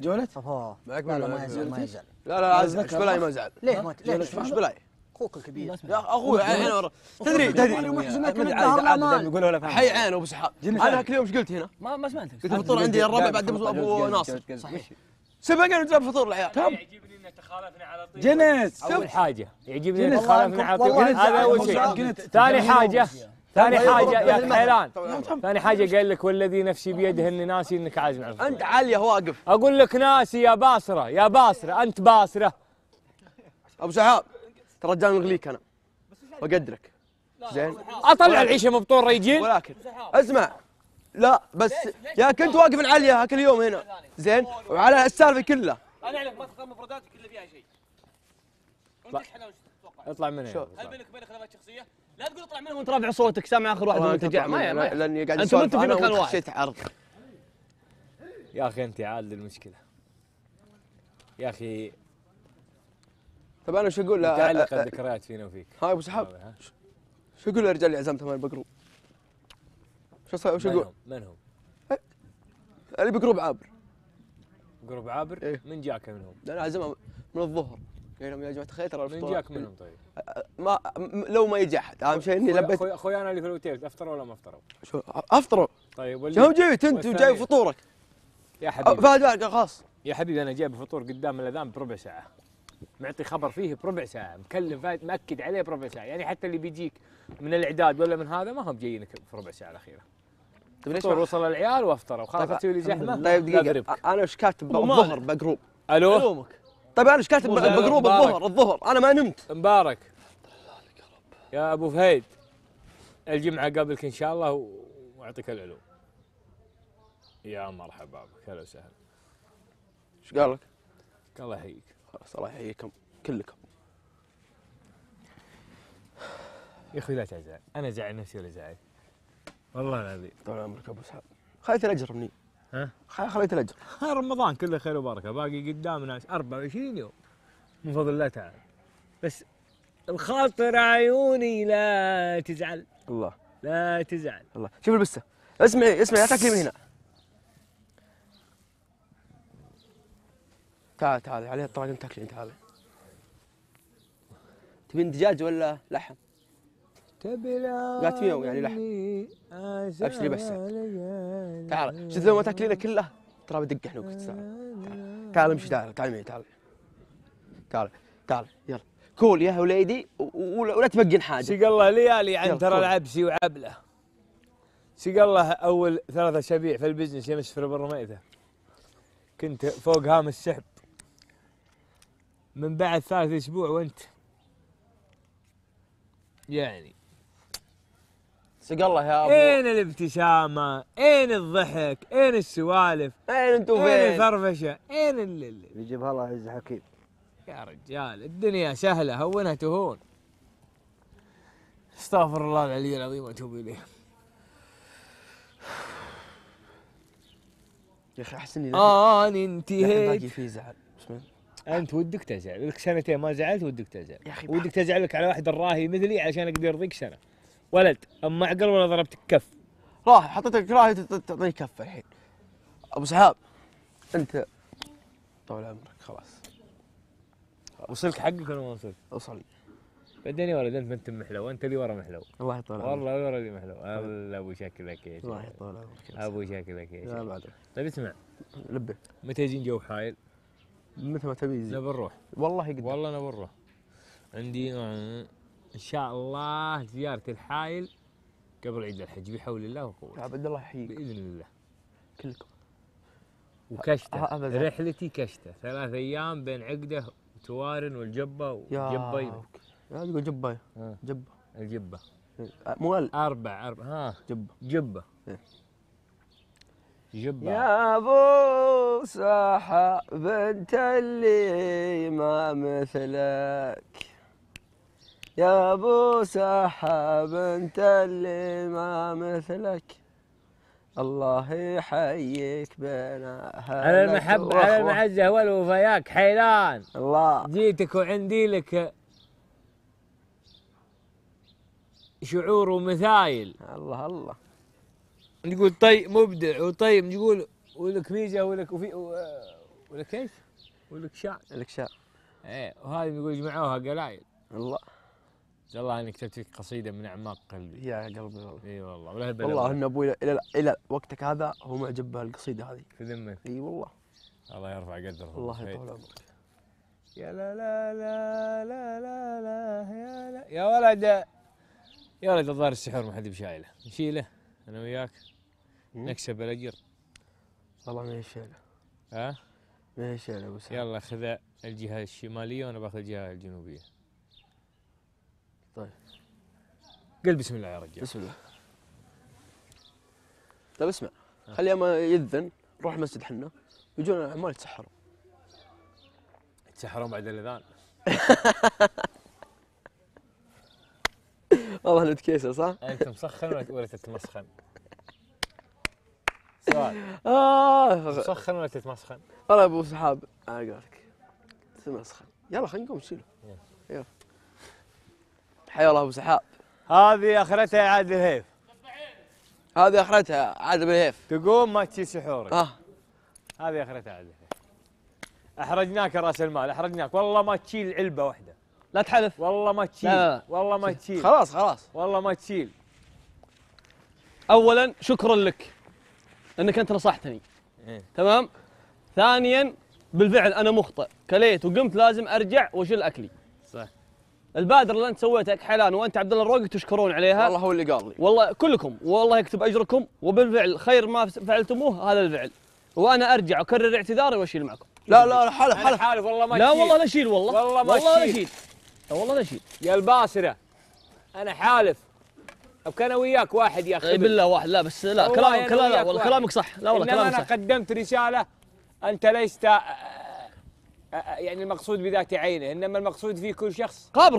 جولت؟ افا معك لا ما يزعل ما يزعل لا لا ايش بلاي ما يزعل ليه ما ليش ايش بلاي؟ اخوك الكبير يا اخوي الحين تدري تدري محزنك من الدهر الامان حي عينه ابو سحاب انا ذاك اليوم ايش قلت هنا؟ ما ما سمعتك قلت الفطور عندي الربع بعد ابو ناصر صحيح سبقنا وجاب فطور العيال يعجبني انك تخالفنا على طيب جنس اول حاجه يعجبني انك تخالفنا على طيب هذا اول شيء ثاني حاجه ثاني حاجه يا حيلان ثاني حاجه قال لك والذي نفسي بيده اني ناسي انك عايز نعرف انت عاليه واقف اقول لك ناسي يا باصره يا باصره انت باصره ابو سحاب ترى رجال نغليك انا واقدرك زين اطلع العيشه مبطون ريجين ولكن اسمع لا بس يا كنت واقف عليها هاك اليوم هنا زين وعلى السالفه كلها انا اعرف ما تختار مفرداتك الا فيها شيء اطلع من هنا هل بينك وبينك خلافات شخصيه؟ لا تقول اطلع منهم وانت رافع صوتك سامع اخر واحد المنتجع ما ما لاني قاعد انت انت في مكان واحد خشيت عرض يا اخي انت عاد المشكله يا اخي طب انا شو اقول تعلق الذكريات فينا وفيك هاي ابو سحاب شو اقول للرجال اللي عزمتهم على البقروب؟ شو صار شو اقول؟ من هم؟ اللي بقروب عابر قروب عابر؟ إيه؟ من جاك منهم؟ انا عزمهم من الظهر قالوا يعني يا جماعه الخير ترى من جاك منهم طيب؟ ما لو ما يجي احد اهم شيء اني لبيت اخوي اخوي انا اللي في الاوتيل افطروا ولا ما افطروا؟ شو افطروا طيب واللي شو جيت انت وجاي فطورك يا حبيبي فهد فهد خلاص يا حبيبي انا جايب فطور قدام الاذان بربع ساعه معطي خبر فيه بربع ساعه مكلم فهد مأكد عليه بربع ساعه يعني حتى اللي بيجيك من الاعداد ولا من هذا ما هم جايينك في ربع ساعه الاخيره طيب ليش وصل العيال وافطروا خلاص طيب تسوي لي زحمه طيب دقيقه انا ايش كاتب الظهر بجروب الو الومك طيب انا ايش كاتب بجروب الظهر الظهر انا ما نمت مبارك يا ابو فهيد الجمعه قبلك ان شاء الله واعطيك العلوم يا مرحبا بك هلا وسهلا ايش قال لك؟ قال الله يحييك خلاص الله يحييكم كلكم يا اخوي لا تزعل انا زعل نفسي ولا زعل والله العظيم طال عمرك ابو سعد خليت الاجر مني ها؟ خليت الاجر رمضان كله خير وبركه باقي قدامنا 24 يوم من فضل الله تعالى بس الخاطر عيوني لا تزعل الله لا تزعل الله شوف البسه اسمعي اسمعي لا تاكلي من هنا تعال تعال عليها تاكلي انت تعال تبين دجاج ولا لحم؟ تبي لا تبي يعني لحم ابشري بس تعال شد لو ما تاكلينه كله ترى بدق حلوقك تعال تعال امشي تعال تعال معي تعال تعال تعال يلا كول يا وليدي ولا تبقين حاجه سق الله ليالي عن ترى العبسي وعبله سق الله اول ثلاثة اسابيع في البزنس يمس في برميته كنت فوق هام السحب من بعد ثالث اسبوع وانت يعني سق الله يا ابو اين الابتسامه؟ اين الضحك؟ اين السوالف؟ اين انتم فين؟ اين الفرفشه؟ اين اللي يجيبها الله عز حكيم يا رجال الدنيا سهله هونها تهون استغفر الله العلي العظيم واتوب اليه يا اخي احس اني اه انا انتهيت باقي في زعل انت ودك تزعل لك سنتين ما زعلت ودك تزعل يا اخي ودك تزعل لك على واحد الراهي مثلي عشان اقدر ارضيك سنه ولد اما عقل ولا ضربتك كف راح حطيتك راح تعطيني كف الحين ابو سحاب انت طول عمرك خلاص وصلك حقك ولا ما وصلت؟ وصل بعدين يا ولد انت ما انت محلو انت اللي ورا محلو الله يطول عمرك والله ورا اللي محلو الله ابو شكلك يا الله يطول عمرك ابو شكلك يا شيخ طيب اسمع لبه متى يجين جو حايل؟ متى ما تبي نبي نروح والله يقدر والله نبي نروح عندي آه، ان شاء الله زياره الحائل قبل عيد الحج بحول الله وقوته. عبد الله يحييك. باذن الله. كلكم. وكشته رحلتي كشته ثلاث ايام بين عقده وتوارن والجبه وجبه يا تقول جبه جبه الجبه مو اربع اربع ها جبه جبه إيه. جبة يا ابو ساحه بنت اللي ما مثلك يا ابو سحاب انت اللي ما مثلك الله يحييك بنا على المحبة على المعزة والوفياك حيلان الله جيتك وعندي لك شعور ومثايل الله الله تقول طيب مبدع وطيب تقول ولك ميزة ولك وفي ولك ايش؟ ولك شعر لك شعر ايه وهذه يقول جمعوها قلايل الله شاء الله اني كتبت لك قصيده من اعماق قلبي يا قلبي والله اي والله والله ان ابوي الى الى, وقتك هذا هو معجب بهالقصيده هذه في ذمك اي والله الله يرفع قدره الله يطول عمرك يا لا لا لا لا لا لا يا لا يا ولد يا ولد الظاهر السحور ما حد بشايله نشيله انا وياك نكسب الاجر والله ما هي ها؟ ما هي شايله بس يلا خذ الجهه الشماليه وانا باخذ الجهه الجنوبيه طيب قل بسم الله يا رجال بسم الله طيب اسمع خلي ما يذن نروح مسجد حنا يجون العمال يتسحروا يتسحرون بعد الاذان والله انت كيسه صح؟ انت مسخن ولا تتمسخن؟ سؤال آه مسخن ولا تتمسخن؟ والله ابو سحاب على قولك تتمسخن يلا خلينا نقوم نشيله يلا حيا الله ابو سحاب هذه اخرتها يا عادل الهيف هذه اخرتها عادل الهيف تقوم ما تشي سحورك اه هذه اخرتها عادل الهيف احرجناك يا راس المال احرجناك والله ما تشيل علبه واحده لا تحلف والله ما تشيل لا لا. والله ما تشيل خلاص خلاص والله ما تشيل اولا شكرا لك انك انت نصحتني إيه؟ تمام ثانيا بالفعل انا مخطئ كليت وقمت لازم ارجع واشيل اكلي البادره اللي انت سويتها حلان وانت عبد الله الروقي تشكرون عليها والله هو اللي قال لي والله كلكم والله يكتب اجركم وبالفعل خير ما فعلتموه هذا الفعل وانا ارجع اكرر اعتذاري واشيل معكم لا لا حلف حلف حالف والله ما لا والله لا اشيل والله والله ما والله اشيل لا والله لا اشيل يا الباسره انا حالف طب كان وياك واحد يا اخي إيه، بالله واحد لا بس لا كلامك كلام لا والله كلامك صح لا والله كلامك صح انا قدمت رساله انت ليست آه، آه، يعني المقصود بذات عينه انما المقصود في كل شخص قابل